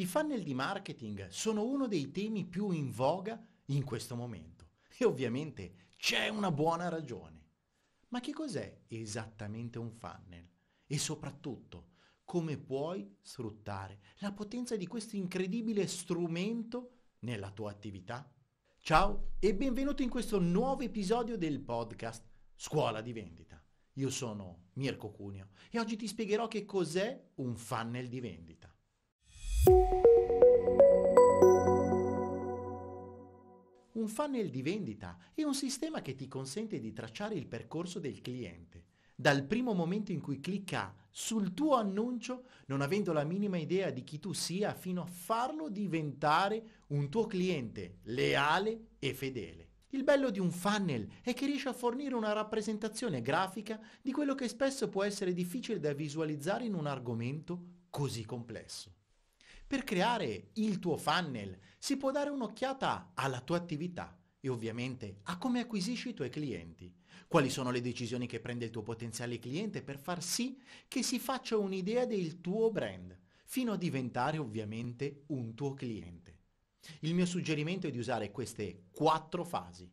I funnel di marketing sono uno dei temi più in voga in questo momento e ovviamente c'è una buona ragione. Ma che cos'è esattamente un funnel? E soprattutto, come puoi sfruttare la potenza di questo incredibile strumento nella tua attività? Ciao e benvenuto in questo nuovo episodio del podcast Scuola di vendita. Io sono Mirko Cuneo e oggi ti spiegherò che cos'è un funnel di vendita. Un funnel di vendita è un sistema che ti consente di tracciare il percorso del cliente. Dal primo momento in cui clicca sul tuo annuncio, non avendo la minima idea di chi tu sia, fino a farlo diventare un tuo cliente leale e fedele. Il bello di un funnel è che riesce a fornire una rappresentazione grafica di quello che spesso può essere difficile da visualizzare in un argomento così complesso. Per creare il tuo funnel si può dare un'occhiata alla tua attività e ovviamente a come acquisisci i tuoi clienti. Quali sono le decisioni che prende il tuo potenziale cliente per far sì che si faccia un'idea del tuo brand, fino a diventare ovviamente un tuo cliente. Il mio suggerimento è di usare queste quattro fasi.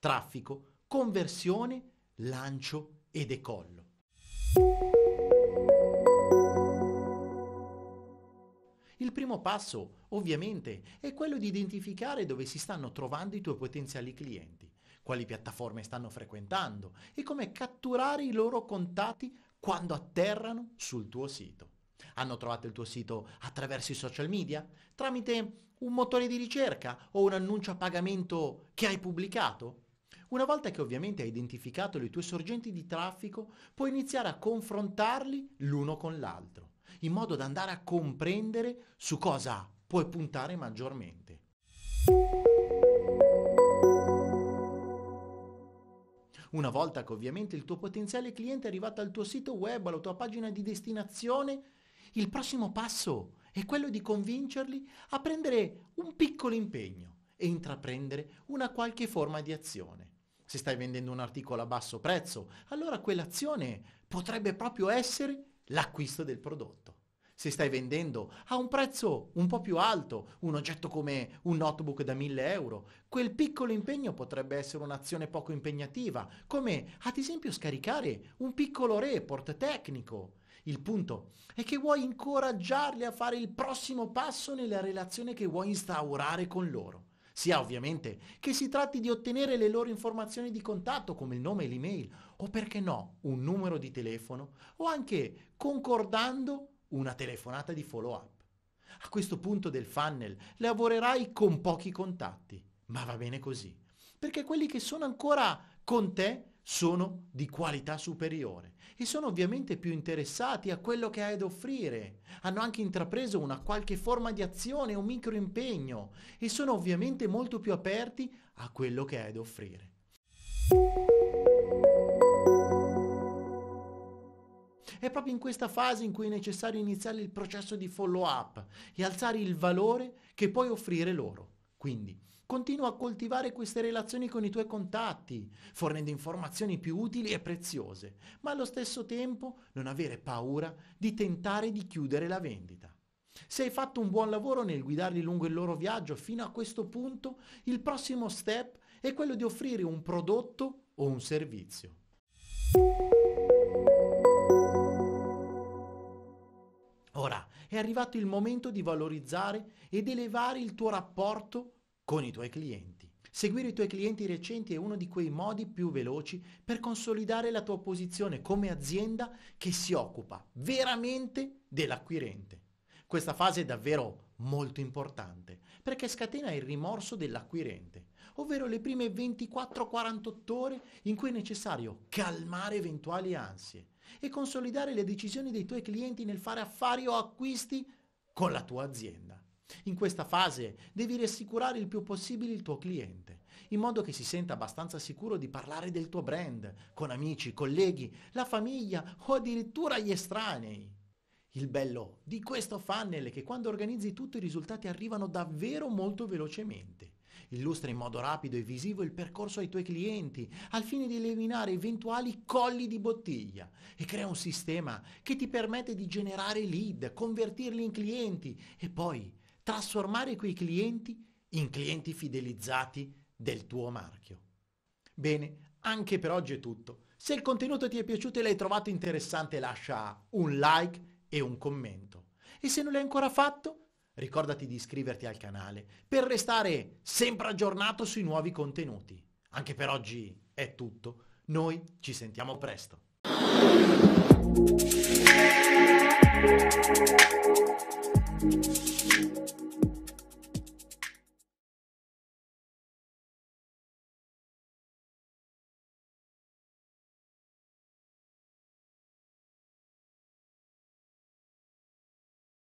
Traffico, conversione, lancio e decollo. primo passo, ovviamente, è quello di identificare dove si stanno trovando i tuoi potenziali clienti, quali piattaforme stanno frequentando e come catturare i loro contatti quando atterrano sul tuo sito. Hanno trovato il tuo sito attraverso i social media? Tramite un motore di ricerca o un annuncio a pagamento che hai pubblicato? Una volta che ovviamente hai identificato le tue sorgenti di traffico, puoi iniziare a confrontarli l'uno con l'altro in modo da andare a comprendere su cosa puoi puntare maggiormente. Una volta che ovviamente il tuo potenziale cliente è arrivato al tuo sito web, alla tua pagina di destinazione, il prossimo passo è quello di convincerli a prendere un piccolo impegno e intraprendere una qualche forma di azione. Se stai vendendo un articolo a basso prezzo, allora quell'azione potrebbe proprio essere l'acquisto del prodotto. Se stai vendendo a un prezzo un po' più alto un oggetto come un notebook da 1000 euro, quel piccolo impegno potrebbe essere un'azione poco impegnativa, come ad esempio scaricare un piccolo report tecnico. Il punto è che vuoi incoraggiarli a fare il prossimo passo nella relazione che vuoi instaurare con loro sia ovviamente che si tratti di ottenere le loro informazioni di contatto come il nome e l'email o perché no un numero di telefono o anche concordando una telefonata di follow up. A questo punto del funnel lavorerai con pochi contatti, ma va bene così, perché quelli che sono ancora con te sono di qualità superiore e sono ovviamente più interessati a quello che hai da offrire. Hanno anche intrapreso una qualche forma di azione, un micro impegno e sono ovviamente molto più aperti a quello che hai da offrire. È proprio in questa fase in cui è necessario iniziare il processo di follow up e alzare il valore che puoi offrire loro. Quindi, Continua a coltivare queste relazioni con i tuoi contatti, fornendo informazioni più utili e preziose, ma allo stesso tempo non avere paura di tentare di chiudere la vendita. Se hai fatto un buon lavoro nel guidarli lungo il loro viaggio fino a questo punto, il prossimo step è quello di offrire un prodotto o un servizio. Ora è arrivato il momento di valorizzare ed elevare il tuo rapporto con i tuoi clienti. Seguire i tuoi clienti recenti è uno di quei modi più veloci per consolidare la tua posizione come azienda che si occupa veramente dell'acquirente. Questa fase è davvero molto importante perché scatena il rimorso dell'acquirente, ovvero le prime 24-48 ore in cui è necessario calmare eventuali ansie e consolidare le decisioni dei tuoi clienti nel fare affari o acquisti con la tua azienda. In questa fase devi rassicurare il più possibile il tuo cliente, in modo che si senta abbastanza sicuro di parlare del tuo brand, con amici, colleghi, la famiglia o addirittura gli estranei. Il bello di questo funnel è che quando organizzi tutto i risultati arrivano davvero molto velocemente. Illustra in modo rapido e visivo il percorso ai tuoi clienti al fine di eliminare eventuali colli di bottiglia e crea un sistema che ti permette di generare lead, convertirli in clienti e poi trasformare quei clienti in clienti fidelizzati del tuo marchio. Bene, anche per oggi è tutto. Se il contenuto ti è piaciuto e l'hai trovato interessante lascia un like e un commento. E se non l'hai ancora fatto, ricordati di iscriverti al canale per restare sempre aggiornato sui nuovi contenuti. Anche per oggi è tutto. Noi ci sentiamo presto.